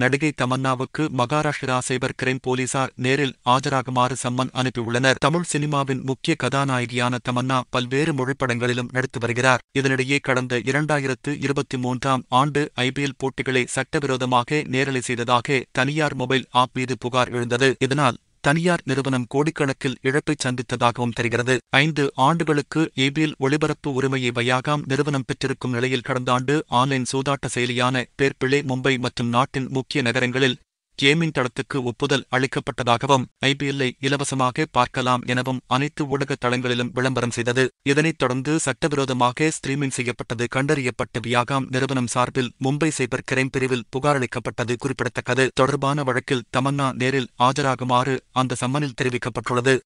நடிகை தமன்னாவுக்கு Maharashtra cyber crime போலீசார் நேரில் ஆஜராகுமாறு சம்மன் அனுப்பியுள்ளனர் தமிழ் சினிமாவின் முக்கிய கதாநாயகியான தமன்னா பல்வேறு மொழிப்படங்களிலும் நடித்து வருகிறார் இதனிடையே கடந்த இரண்டாயிரத்து இருபத்தி மூன்றாம் ஆண்டு ஐபிஎல் போட்டிகளை சட்டவிரோதமாக நேரலை செய்ததாக தனியார் மொபைல் ஆப் மீது புகார் எழுந்தது இதனால் தனியார் நிறுவனம் கோடிக்கணக்கில் இழப்பை சந்தித்ததாகவும் தெரிகிறது ஐந்து ஆண்டுகளுக்கு ஏபில் ஒளிபரப்பு உரிமையை வையாகாம் நிறுவனம் பெற்றிருக்கும் நிலையில் கடந்த ஆண்டு ஆன்லைன் சூதாட்ட செயலியான பேர்பிளே மும்பை மற்றும் நாட்டின் முக்கிய நகரங்களில் கேமிங் தளத்துக்கு ஒப்புதல் அளிக்கப்பட்டதாகவும் ஐபிஎல்லை இலவசமாக பார்க்கலாம் எனவும் அனைத்து ஊடக தளங்களிலும் விளம்பரம் செய்தது இதனைத் தொடர்ந்து சட்டவிரோதமாக ஸ்ட்ரீமிங் செய்யப்பட்டது கண்டறியப்பட்ட வியாகாம் நிறுவனம் சார்பில் மும்பை சைபர் கிரைம் பிரிவில் புகாரளிக்கப்பட்டது குறிப்பிடத்தக்கது தொடர்பான வழக்கில் தமன்னா நேரில் ஆஜராகுமாறு அந்த சம்மனில் தெரிவிக்கப்பட்டுள்ளது